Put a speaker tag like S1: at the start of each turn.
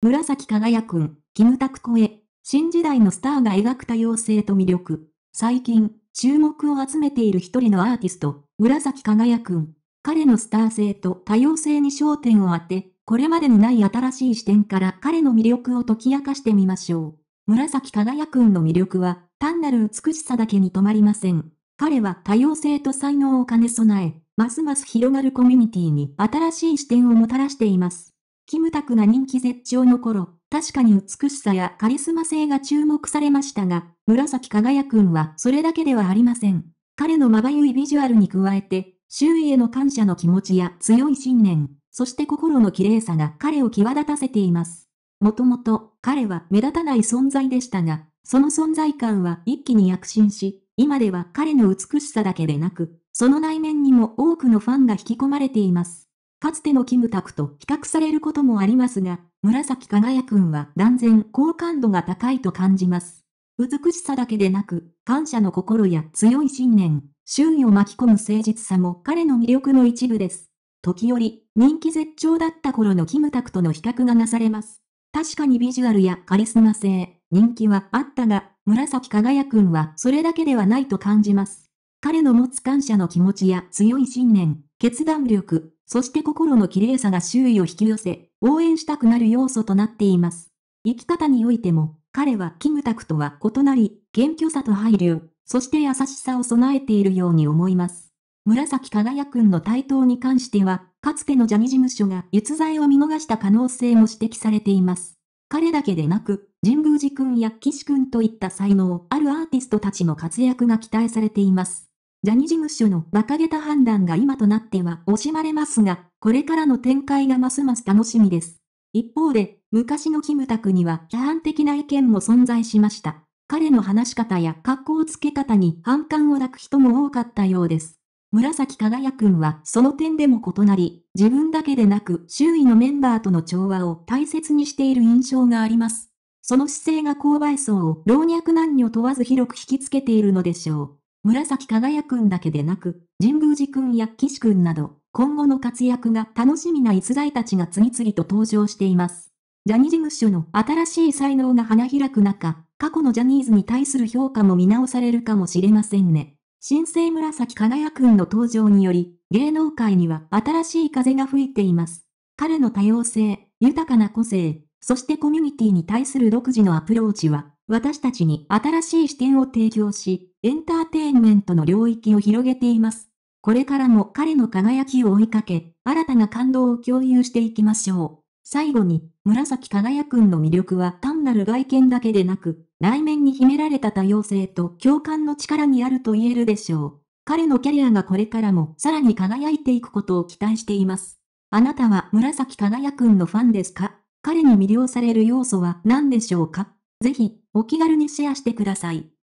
S1: 紫輝くん、キムタク声、新時代のスターが描く多様性と魅力。最近、注目を集めている一人のアーティスト、紫輝くん。彼のスター性と多様性に焦点を当て、これまでにない新しい視点から彼の魅力を解き明かしてみましょう。紫輝くんの魅力は、単なる美しさだけに止まりません。彼は多様性と才能を兼ね備え、ますます広がるコミュニティに新しい視点をもたらしています。キムタクが人気絶頂の頃、確かに美しさやカリスマ性が注目されましたが、紫輝くんはそれだけではありません。彼のまばゆいビジュアルに加えて、周囲への感謝の気持ちや強い信念、そして心の綺麗さが彼を際立たせています。もともと、彼は目立たない存在でしたが、その存在感は一気に躍進し、今では彼の美しさだけでなく、その内面にも多くのファンが引き込まれています。かつてのキムタクと比較されることもありますが、紫輝くんは断然好感度が高いと感じます。美しさだけでなく、感謝の心や強い信念、周囲を巻き込む誠実さも彼の魅力の一部です。時折、人気絶頂だった頃のキムタクとの比較がなされます。確かにビジュアルやカリスマ性、人気はあったが、紫輝くんはそれだけではないと感じます。彼の持つ感謝の気持ちや強い信念、決断力、そして心の綺麗さが周囲を引き寄せ、応援したくなる要素となっています。生き方においても、彼はキムタクとは異なり、謙虚さと配慮、そして優しさを備えているように思います。紫輝くんの台頭に関しては、かつてのジャニ事務所が逸材を見逃した可能性も指摘されています。彼だけでなく、神宮寺くんや岸くんといった才能あるアーティストたちの活躍が期待されています。ジャニ事務所の馬鹿げた判断が今となっては惜しまれますが、これからの展開がますます楽しみです。一方で、昔のキムタクには批判的な意見も存在しました。彼の話し方や格好つけ方に反感を抱く人も多かったようです。紫輝くんはその点でも異なり、自分だけでなく周囲のメンバーとの調和を大切にしている印象があります。その姿勢が購買層を老若男女問わず広く引きつけているのでしょう。紫輝くんだけでなく、神宮寺くんや岸くんなど、今後の活躍が楽しみな逸材たちが次々と登場しています。ジャニーズ事務所の新しい才能が花開く中、過去のジャニーズに対する評価も見直されるかもしれませんね。新生紫輝くんの登場により、芸能界には新しい風が吹いています。彼の多様性、豊かな個性、そしてコミュニティに対する独自のアプローチは、私たちに新しい視点を提供し、エンターテインメントの領域を広げています。これからも彼の輝きを追いかけ、新たな感動を共有していきましょう。最後に、紫輝くんの魅力は単なる外見だけでなく、内面に秘められた多様性と共感の力にあると言えるでしょう。彼のキャリアがこれからもさらに輝いていくことを期待しています。あなたは紫輝くんのファンですか彼に魅了される要素は何でしょうかぜひ、お気軽にシェアしてください。